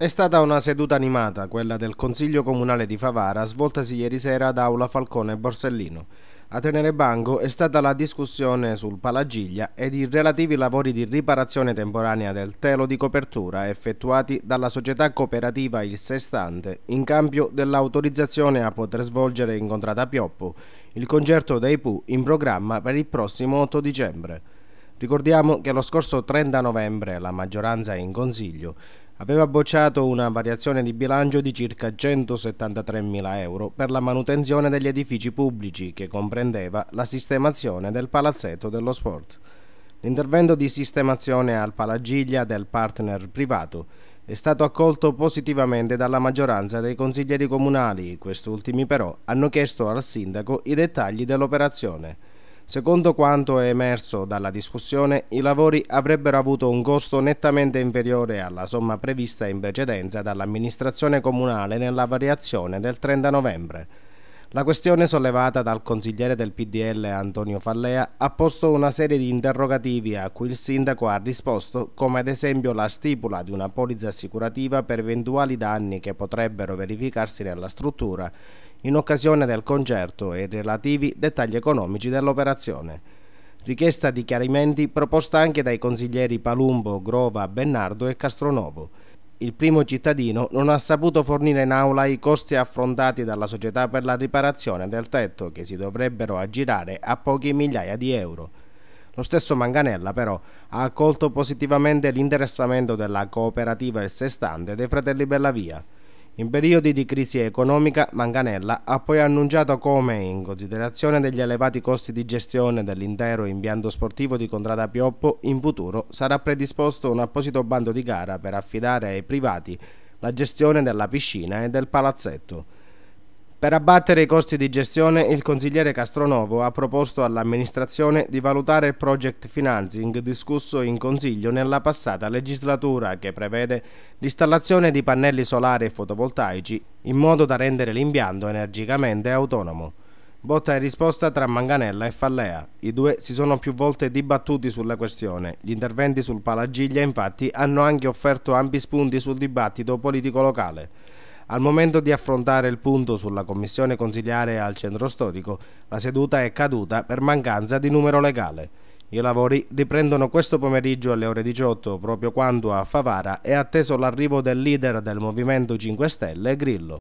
È stata una seduta animata, quella del Consiglio Comunale di Favara, svoltasi ieri sera ad Aula Falcone e Borsellino. A tenere banco è stata la discussione sul Palagiglia ed i relativi lavori di riparazione temporanea del telo di copertura effettuati dalla società cooperativa Il Sestante in cambio dell'autorizzazione a poter svolgere in contrada Pioppo il concerto dei PU in programma per il prossimo 8 dicembre. Ricordiamo che lo scorso 30 novembre la maggioranza in Consiglio aveva bocciato una variazione di bilancio di circa 173.000 euro per la manutenzione degli edifici pubblici che comprendeva la sistemazione del palazzetto dello sport. L'intervento di sistemazione al palagiglia del partner privato è stato accolto positivamente dalla maggioranza dei consiglieri comunali, quest'ultimi però hanno chiesto al sindaco i dettagli dell'operazione. Secondo quanto è emerso dalla discussione, i lavori avrebbero avuto un costo nettamente inferiore alla somma prevista in precedenza dall'amministrazione comunale nella variazione del 30 novembre. La questione sollevata dal consigliere del PDL Antonio Fallea ha posto una serie di interrogativi a cui il sindaco ha risposto, come ad esempio la stipula di una polizza assicurativa per eventuali danni che potrebbero verificarsi nella struttura in occasione del concerto e i relativi dettagli economici dell'operazione. Richiesta di chiarimenti proposta anche dai consiglieri Palumbo, Grova, Bennardo e Castronovo. Il primo cittadino non ha saputo fornire in aula i costi affrontati dalla società per la riparazione del tetto che si dovrebbero aggirare a poche migliaia di euro. Lo stesso Manganella però ha accolto positivamente l'interessamento della cooperativa Il Sestante dei fratelli Bellavia. In periodi di crisi economica, Manganella ha poi annunciato come, in considerazione degli elevati costi di gestione dell'intero impianto sportivo di Contrada Pioppo, in futuro sarà predisposto un apposito bando di gara per affidare ai privati la gestione della piscina e del palazzetto. Per abbattere i costi di gestione, il consigliere Castronovo ha proposto all'amministrazione di valutare il project financing discusso in consiglio nella passata legislatura che prevede l'installazione di pannelli solari e fotovoltaici in modo da rendere l'impianto energicamente autonomo. Botta e risposta tra Manganella e Fallea. I due si sono più volte dibattuti sulla questione. Gli interventi sul Palagiglia infatti hanno anche offerto ampi spunti sul dibattito politico locale. Al momento di affrontare il punto sulla commissione consigliare al centro storico, la seduta è caduta per mancanza di numero legale. I lavori riprendono questo pomeriggio alle ore 18, proprio quando a Favara è atteso l'arrivo del leader del Movimento 5 Stelle, Grillo.